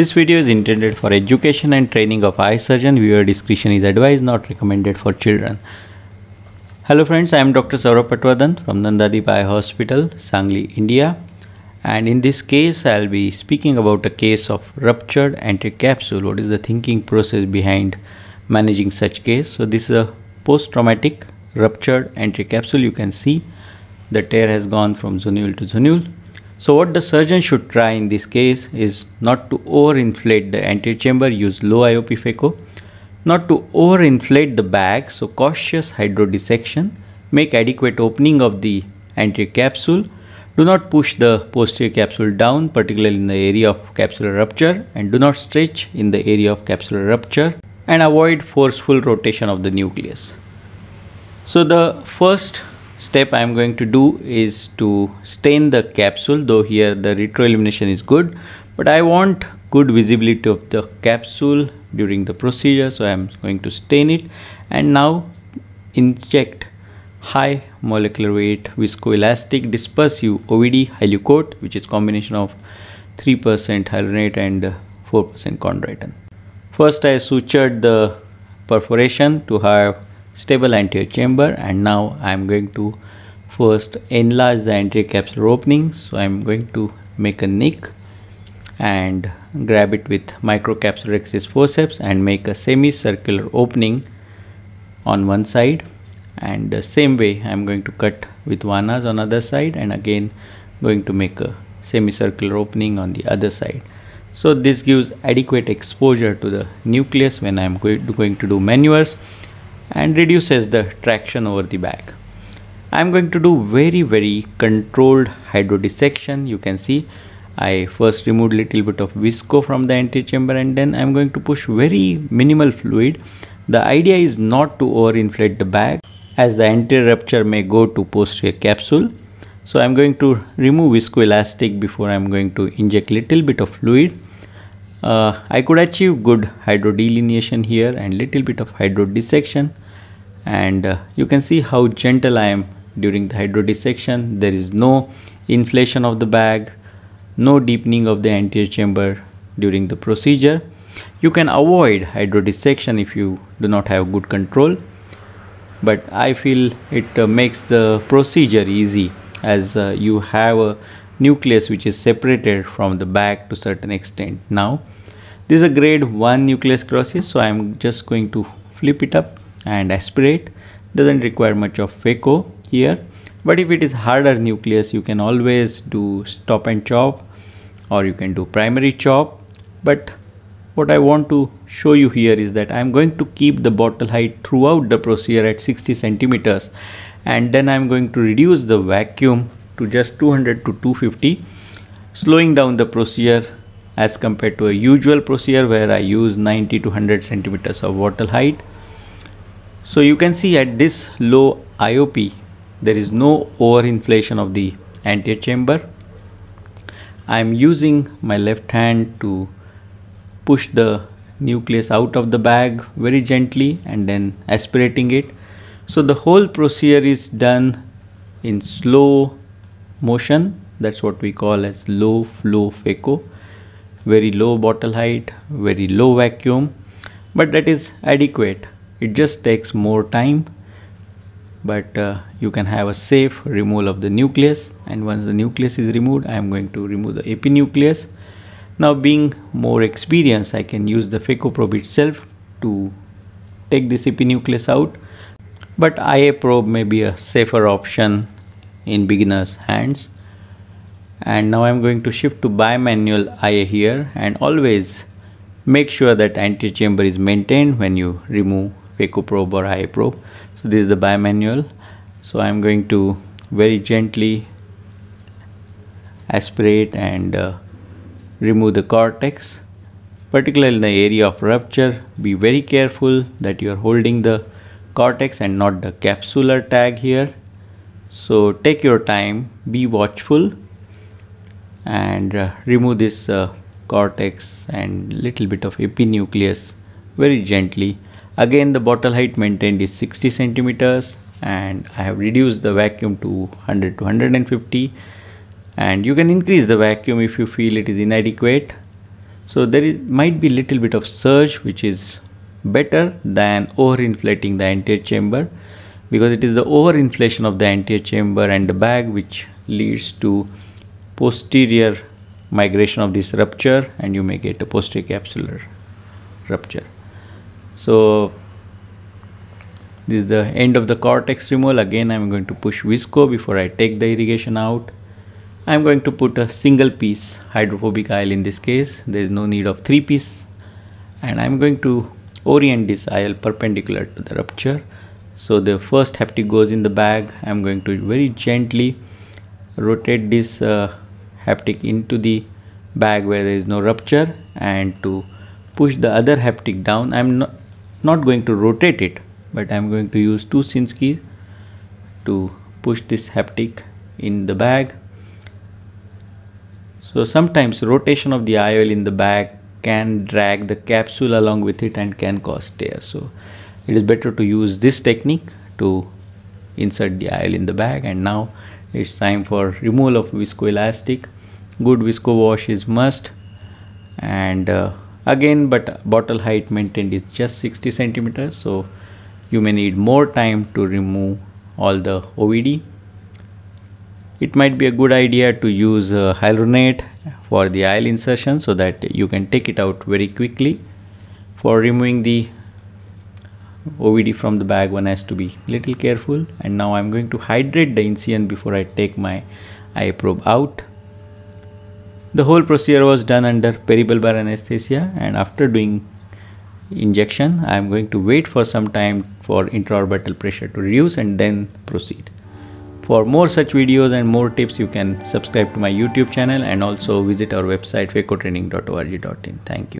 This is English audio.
This video is intended for education and training of eye surgeon. Viewer discretion is advised, not recommended for children. Hello friends, I am Dr. Saurabh Patwardhan from Nandadip Eye Hospital, Sangli, India. And in this case, I'll be speaking about a case of ruptured anterior capsule. What is the thinking process behind managing such case? So this is a post-traumatic ruptured anterior capsule. You can see the tear has gone from zonule to zonule so what the surgeon should try in this case is not to overinflate the anterior chamber, use low IOP FECO, not to overinflate the bag, so cautious hydrodissection, make adequate opening of the anterior capsule, do not push the posterior capsule down, particularly in the area of capsular rupture, and do not stretch in the area of capsular rupture, and avoid forceful rotation of the nucleus. So the first step I'm going to do is to stain the capsule though here the retroillumination is good but I want good visibility of the capsule during the procedure so I'm going to stain it and now inject high molecular weight viscoelastic dispersive OVD helicoat which is combination of 3% hyaluronate and 4% chondroitin. First I sutured the perforation to have stable anterior chamber and now I'm going to first enlarge the anterior capsule opening so I'm going to make a nick and grab it with microcapsular axis forceps and make a semicircular opening on one side and the same way I'm going to cut with vanas on other side and again going to make a semicircular opening on the other side so this gives adequate exposure to the nucleus when I'm going to do maneuvers and reduces the traction over the bag. I'm going to do very very controlled hydrodissection. You can see I first removed little bit of visco from the antechamber and then I'm going to push very minimal fluid. The idea is not to overinflate the bag as the anterior rupture may go to posterior capsule. So I'm going to remove viscoelastic before I'm going to inject little bit of fluid. Uh, I could achieve good hydro delineation here and little bit of hydrodissection and uh, you can see how gentle I am during the hydrodissection. There is no inflation of the bag, no deepening of the anterior chamber during the procedure. You can avoid hydrodissection if you do not have good control but I feel it uh, makes the procedure easy as uh, you have a nucleus which is separated from the back to certain extent now this is a grade 1 nucleus crosses so I am just going to flip it up and aspirate doesn't require much of FACO here but if it is harder nucleus you can always do stop and chop or you can do primary chop but what I want to show you here is that I'm going to keep the bottle height throughout the procedure at 60 centimeters and then I'm going to reduce the vacuum to just 200 to 250 slowing down the procedure as compared to a usual procedure where I use 90 to 100 centimeters of bottle height so you can see at this low IOP, there is no overinflation of the anterior chamber. I am using my left hand to push the nucleus out of the bag very gently and then aspirating it. So the whole procedure is done in slow motion. That's what we call as low flow FECO. Very low bottle height, very low vacuum, but that is adequate it just takes more time but uh, you can have a safe removal of the nucleus and once the nucleus is removed I am going to remove the epinucleus now being more experienced I can use the probe itself to take this epinucleus out but IA probe may be a safer option in beginners hands and now I'm going to shift to bimanual IA here and always make sure that antechamber is maintained when you remove PECO probe or high probe so this is the bimanual so I'm going to very gently aspirate and uh, remove the cortex particularly in the area of rupture be very careful that you are holding the cortex and not the capsular tag here so take your time be watchful and uh, remove this uh, cortex and little bit of epinucleus very gently Again the bottle height maintained is 60 centimeters and I have reduced the vacuum to 100 to 150 and you can increase the vacuum if you feel it is inadequate. So there is, might be little bit of surge which is better than over-inflating the anterior chamber because it is the over-inflation of the anterior chamber and the bag which leads to posterior migration of this rupture and you may get a posterior capsular rupture so this is the end of the cortex removal again I'm going to push visco before I take the irrigation out I'm going to put a single piece hydrophobic aisle in this case there is no need of three piece and I'm going to orient this aisle perpendicular to the rupture so the first haptic goes in the bag I'm going to very gently rotate this uh, haptic into the bag where there is no rupture and to push the other haptic down I'm not not going to rotate it but I'm going to use two sins keys to push this haptic in the bag so sometimes rotation of the IOL in the bag can drag the capsule along with it and can cause tear so it is better to use this technique to insert the IOL in the bag and now it's time for removal of viscoelastic good visco wash is must and uh, again but bottle height maintained is just 60 centimeters so you may need more time to remove all the OVD it might be a good idea to use uh, hyaluronate for the aisle insertion so that you can take it out very quickly for removing the OVD from the bag one has to be little careful and now I'm going to hydrate the incision before I take my eye probe out the whole procedure was done under peribulbar anesthesia and after doing injection I am going to wait for some time for intraorbital pressure to reduce and then proceed. For more such videos and more tips you can subscribe to my YouTube channel and also visit our website facotraining.org.in. Thank you.